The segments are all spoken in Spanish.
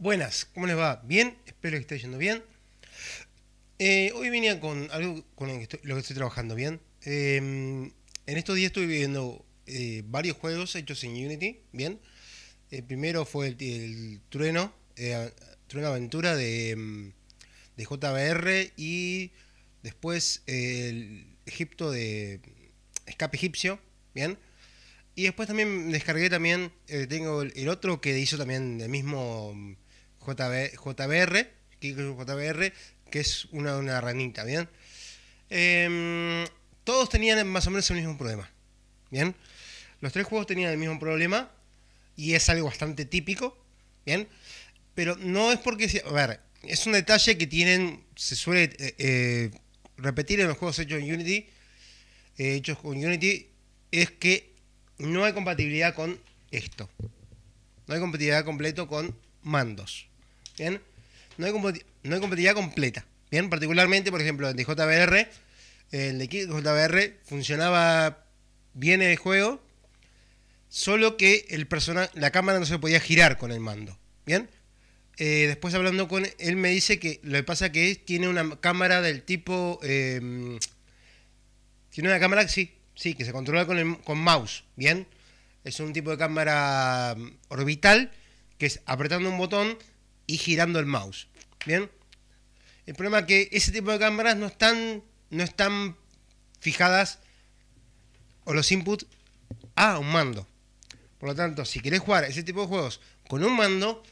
Buenas, ¿cómo les va? Bien, espero que esté yendo bien. Eh, hoy venía con algo con lo que estoy, trabajando bien. Em, en estos días estoy viendo eh, varios juegos hechos en Unity, bien. El primero fue el, Trueno, eh, Trueno Aventura de, em, de JBR y después el Egipto de Escape Egipcio, bien. Y después también descargué también, tengo el, otro que hizo también el mismo JBR, JBR, que es una, ranita, ¿bien? Em, todos tenían más o menos el mismo problema, ¿bien? Los tres juegos tenían el mismo problema y es algo bastante típico, ¿bien? Pero no es porque... A ver, es un detalle que tienen, se suele eh, eh, repetir en los juegos hechos en Unity, eh, hechos con Unity, es que no hay compatibilidad con esto. No hay compatibilidad completo con mandos. ¿bien? No hay, no hay competitividad completa, ¿bien? Particularmente, por ejemplo, el de JBR, el de JBR funcionaba bien el juego, solo que el la cámara no se podía girar con el mando, ¿bien? Eh, después hablando con él me dice que lo que pasa que tiene una cámara del tipo... Em, tiene una cámara, sí, sí, que se controla con, con mouse, ¿bien? Es un tipo de cámara mm, orbital que es apretando un botón y girando el mouse. ¿Bien? El problema es que ese tipo de cámaras no están, no están fijadas o los inputs a un mando. Por lo tanto, si querés jugar ese tipo de juegos con un mando,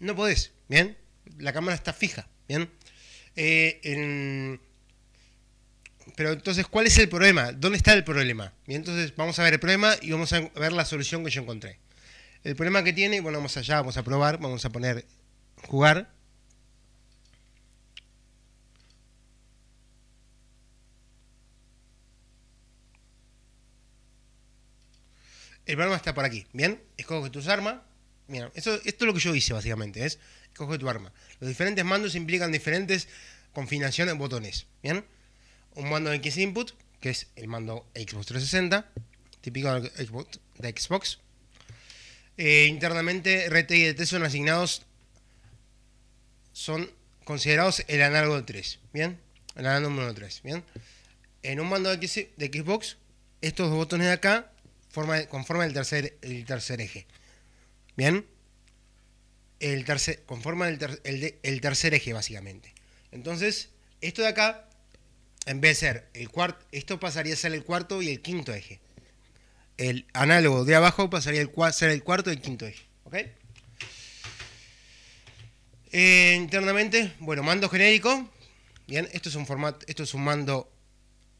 no podés. ¿Bien? La cámara está fija. ¿Bien? Eh, pero entonces, ¿cuál es el problema? ¿Dónde está el problema? Bien, entonces vamos a ver el problema y vamos a ver la solución que yo encontré. El problema que tiene, bueno, vamos allá, vamos a probar, vamos a poner jugar. El programa está por aquí, ¿bien? Escoge tus armas. Mira, esto es lo que yo hice básicamente, es escoge tu arma. Los diferentes mandos implican diferentes confinaciones botones, ¿bien? Un mando de X input, que es el mando Xbox 360, típico de Xbox. Eh, internamente, RT y DT son asignados son considerados el análogo 3, ¿bien? El análogo número 3, ¿bien? En un mando de, Xbox, estos dos botones de acá conforman el tercer, el tercer eje, ¿bien? El tercer, conforman el, tercer eje, básicamente. Entonces, esto de acá, en vez de ser el cuarto, esto pasaría a ser el cuarto y el quinto eje. El análogo de abajo pasaría a ser el cuarto y el quinto eje, ¿ok? Eh, internamente, bueno, mando genérico. Bien, esto es un formato, esto es un mando,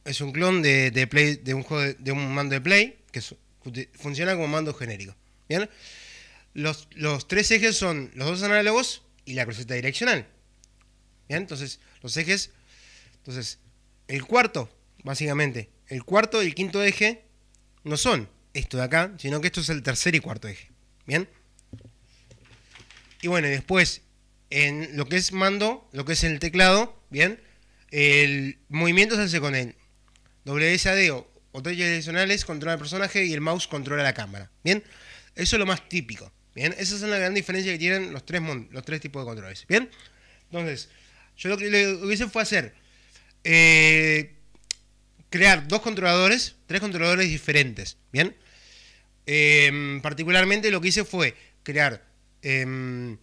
es un clon de, play, de un juego de, un mando de play que funciona como mando genérico. Bien, los, los tres ejes son los dos análogos y la cruceta direccional. Bien, entonces los ejes, entonces el cuarto, básicamente, el cuarto y el quinto eje no son esto de acá, sino que esto es el tercer y cuarto eje. Bien. Y bueno, después en lo que es mando, lo que es el teclado, ¿bien? El movimiento se hace con el WSAD o tres adicionales, controla el personaje y el mouse controla la cámara, ¿bien? Eso es lo más típico, ¿bien? Esa es la gran diferencia que tienen los tres, los tres tipos de controles, ¿bien? Entonces, yo lo que hice fue hacer, eh, crear dos controladores, tres controladores diferentes, ¿bien? Em, particularmente lo que hice fue crear... Em,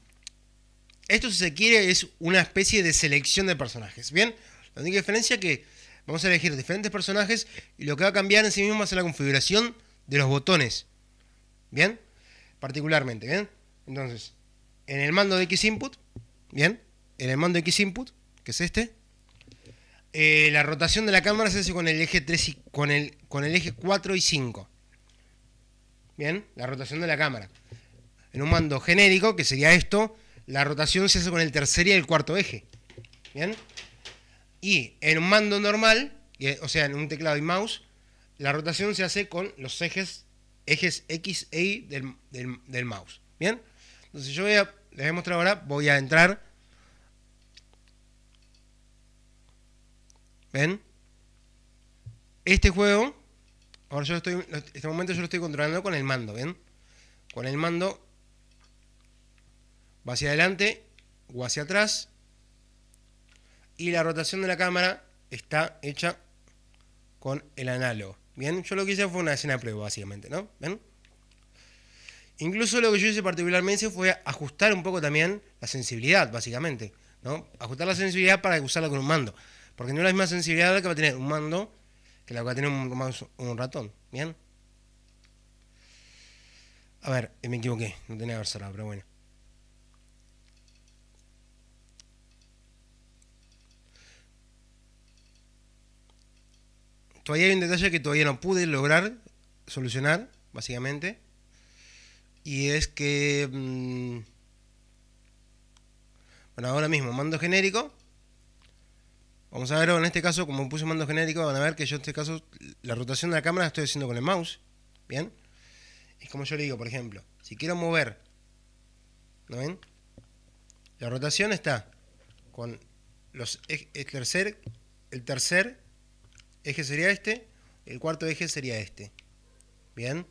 esto si se quiere es una especie de selección de personajes, ¿bien? La única diferencia es que vamos a elegir diferentes personajes y lo que va a cambiar en sí mismo va a ser la configuración de los botones, ¿bien? Particularmente, ¿bien? Entonces, en el mando de X input, ¿bien? En el mando de X input, que es este, eh, la rotación de la cámara se hace con el eje 3 y con el, con el eje 4 y 5. Bien, la rotación de la cámara. En un mando genérico, que sería esto, la rotación se hace con el tercer y el cuarto eje. ¿Bien? Y en un mando normal, o sea, en un teclado y mouse, la rotación se hace con los ejes, ejes X e Y del, mouse. ¿Bien? Entonces yo voy a, les voy a mostrar ahora, voy a entrar. ¿Ven? Este juego, ahora yo estoy, en este momento yo lo estoy controlando con el mando, ¿bien? Con el mando va hacia adelante o hacia atrás. Y la rotación de la cámara está hecha con el análogo. Bien, yo lo que hice fue una escena de prueba, básicamente, ¿no? ¿Ven? Incluso lo que yo hice particularmente fue ajustar un poco también la sensibilidad, básicamente. ¿no? Ajustar la sensibilidad para usarla con un mando. Porque no es la misma sensibilidad que va a tener un mando que la que va a tener un, un ratón. ¿Bien? A ver, me equivoqué, no tenía que haber cerrado, pero bueno. todavía hay un detalle que todavía no pude lograr solucionar, básicamente. Y es que... Mm, bueno, ahora mismo, mando genérico. Vamos a ver, en este caso, como puse mando genérico, van a ver que yo en este caso la rotación de la cámara la estoy haciendo con el mouse. ¿Bien? Es como yo le digo, por ejemplo, si quiero mover, ¿no ven? La rotación está con los, el tercer, el tercer eje sería este, el cuarto eje sería este. ¿Bien?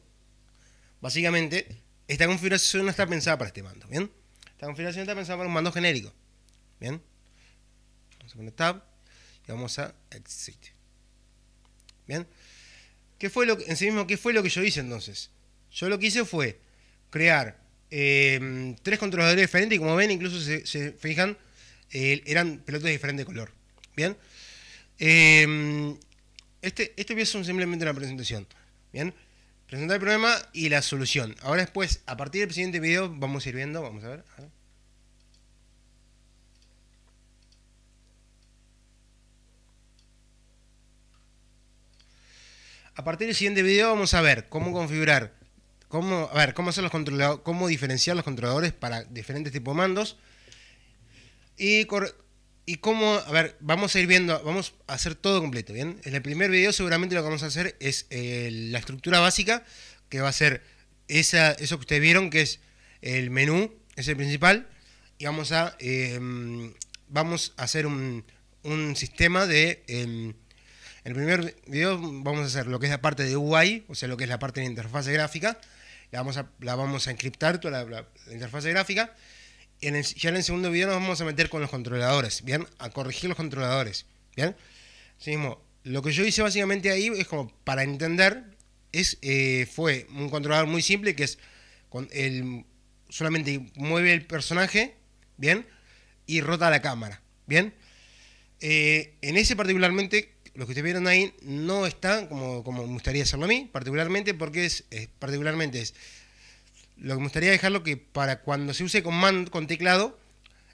Básicamente, esta configuración no está pensada para este mando, ¿bien? Esta configuración está pensada para un mando genérico, ¿bien? Vamos a poner tab y vamos a exit. ¿Bien? ¿Qué fue lo que, en sí mismo, qué fue lo que yo hice entonces? Yo lo que hice fue crear em, tres controladores diferentes y como ven, incluso se, se fijan, eran pelotas de diferente color. ¿Bien? Em, este, este video es simplemente una presentación. ¿Bien? Presentar el problema y la solución. Ahora después, a partir del siguiente video, vamos a ir viendo, vamos a ver. A partir del siguiente video vamos a ver cómo configurar, cómo, a ver, cómo hacer los controladores, cómo diferenciar los controladores para diferentes tipos de mandos y y cómo, a ver, vamos a ir viendo, vamos a hacer todo completo, ¿bien? En el primer video seguramente lo que vamos a hacer es eh, la estructura básica, que va a ser esa, eso que ustedes vieron, que es el menú, es el principal, y vamos a, em, vamos a hacer un, un sistema de... en em, el primer video vamos a hacer lo que es la parte de UI, o sea, lo que es la parte de la interfase gráfica, la vamos a, la vamos a encriptar toda la, interfaz la interfase gráfica, en ya en el segundo video nos vamos a meter con los controladores, ¿bien? A corregir los controladores, ¿bien? lo que yo hice básicamente ahí es como para entender, es, eh, fue un controlador muy simple que es con el, solamente mueve el personaje, ¿bien? Y rota la cámara, ¿bien? Eh, en ese particularmente, lo que ustedes vieron ahí no está como, como me gustaría hacerlo a mí, particularmente porque es, particularmente es lo que me gustaría dejarlo que para cuando se use con, con teclado,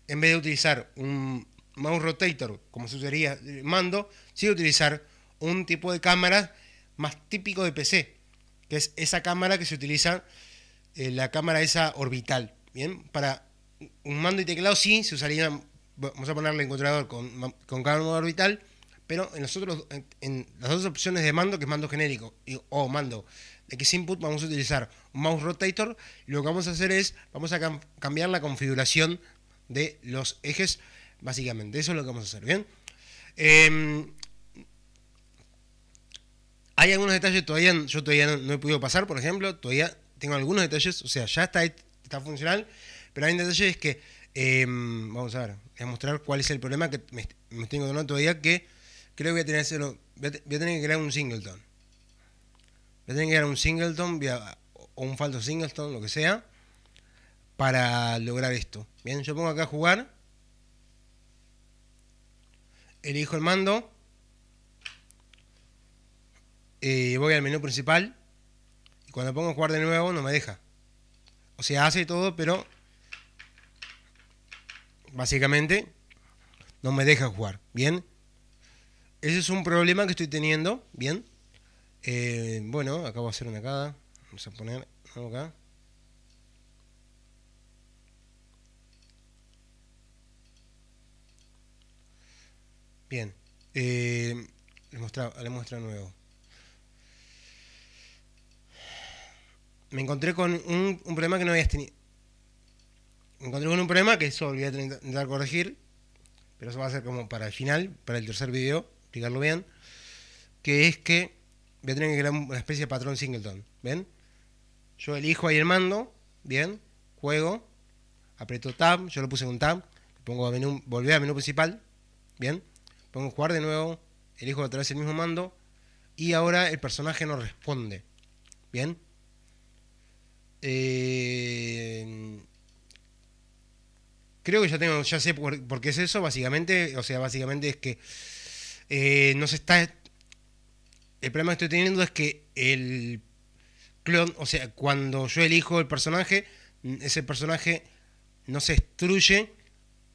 en vez de utilizar un mouse rotator, como se usaría eh, mando, sí utilizar un tipo de cámara más típico de PC, que es esa cámara que se utiliza, eh, la cámara esa orbital, ¿bien? Para un mando y teclado sí se usaría, vamos a ponerle encontrador con, con cámara orbital, pero en, nosotros en, las dos opciones de mando, que es mando genérico o mando de X input vamos a utilizar un mouse rotator y lo que vamos a hacer es, vamos a cambiar la configuración de los ejes, básicamente. Eso es lo que vamos a hacer, ¿bien? Em, hay algunos detalles todavía, yo todavía no, he podido pasar, por ejemplo, todavía tengo algunos detalles, o sea, ya está, está funcional, pero hay un detalles que, em, vamos a ver, voy a mostrar cuál es el problema que me, estoy encontrando todavía, que creo que a tener, voy a tener que crear un singleton. Le tengo que dar un singleton o un falso singleton, lo que sea, para lograr esto. Bien, yo pongo acá a jugar. Elijo el mando. Y eh, voy al menú principal. Y cuando pongo jugar de nuevo no me deja. O sea, hace todo, pero básicamente no me deja jugar. Bien. Ese es un problema que estoy teniendo. Bien. Eh, bueno, acabo de hacer una cada Vamos a poner algo acá. Bien. Eh, Les le, muestra, nuevo. Me encontré con un, problema que no habías tenido. Me encontré con un problema que eso voy a intentar corregir. Pero eso va a ser como para el final, para el tercer video, explicarlo bien. Que es que voy a tener que crear una especie de patrón singleton. ¿Ven? Yo elijo ahí el mando, bien, juego, aprieto tab, yo lo puse en un tab, pongo a menú, al menú principal, bien, pongo jugar de nuevo, elijo otra vez el mismo mando y ahora el personaje no responde, bien. Eh, creo que ya tengo, ya sé por, qué es eso, básicamente, o sea, básicamente es que eh, no se está el problema que estoy teniendo es que el clon, o sea, cuando yo elijo el personaje, ese personaje no se destruye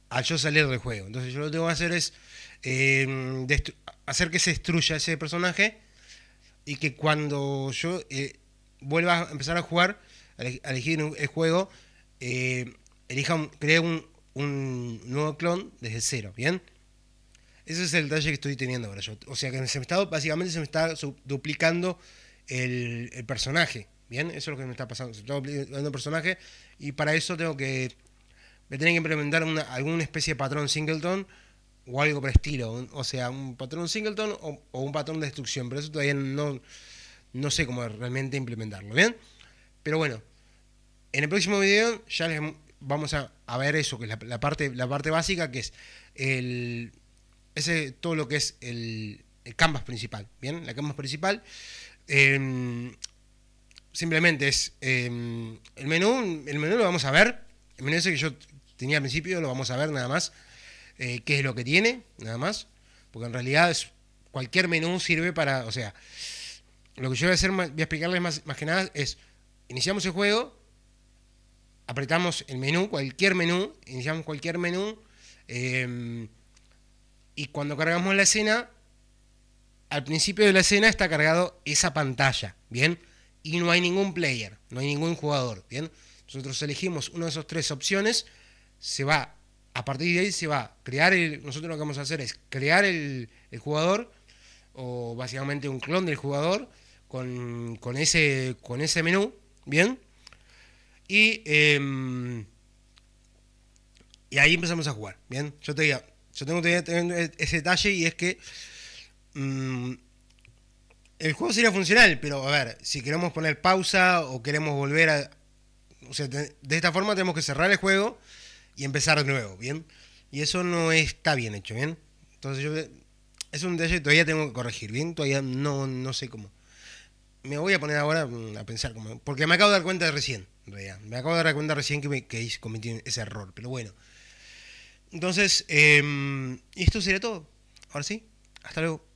al yo salir del juego. Entonces yo lo que tengo que hacer es em, hacer que se destruya ese personaje y que cuando yo eh, vuelva a empezar a jugar, a elegir el juego, eh, un, un nuevo clon desde cero, ¿bien? Ese es el detalle que estoy teniendo ahora yo. O sea que se me está, básicamente se me está duplicando el, personaje. Bien, eso es lo que me está pasando. Se me está duplicando el personaje y para eso tengo que. Me tienen que implementar alguna especie de patrón Singleton o algo por estilo. O sea, un patrón Singleton o, un patrón de destrucción. Pero eso todavía no, no sé cómo realmente implementarlo. Bien, pero bueno, en el próximo video ya les vamos a, ver eso, que es la parte, la parte básica que es el ese es todo lo que es el, canvas principal, ¿bien? La canvas principal. Em, simplemente es em, el menú, el menú lo vamos a ver, el menú ese que yo tenía al principio lo vamos a ver nada más, eh, qué es lo que tiene, nada más, porque en realidad es, cualquier menú sirve para, o sea, lo que yo voy a hacer, voy a explicarles más, que nada es, iniciamos el juego, apretamos el menú, cualquier menú, iniciamos cualquier menú, em, y cuando cargamos la escena, al principio de la escena está cargado esa pantalla, ¿bien? Y no hay ningún player, no hay ningún jugador, ¿bien? Nosotros elegimos una de esas tres opciones, se va, a partir de ahí se va a crear el, nosotros lo que vamos a hacer es crear el, jugador, o básicamente un clon del jugador, con, ese, con ese menú, ¿bien? Y, em, y ahí empezamos a jugar, ¿bien? Yo te digo, yo tengo e-, ese detalle y es que mm, el juego sería funcional, pero a ver, si queremos poner pausa o queremos volver a... O sea, de esta forma tenemos que cerrar el juego y empezar de nuevo, ¿bien? Y eso no está bien hecho, ¿bien? Entonces yo... Es un detalle que todavía tengo que corregir, ¿bien? Todavía no, no sé cómo. Me voy a poner ahora mm, a pensar cómo... Porque me acabo de dar cuenta recién, en realidad. Me acabo de dar cuenta recién que, me, que cometí ese error, pero bueno. Entonces, em, esto sería todo. Ahora sí, hasta luego.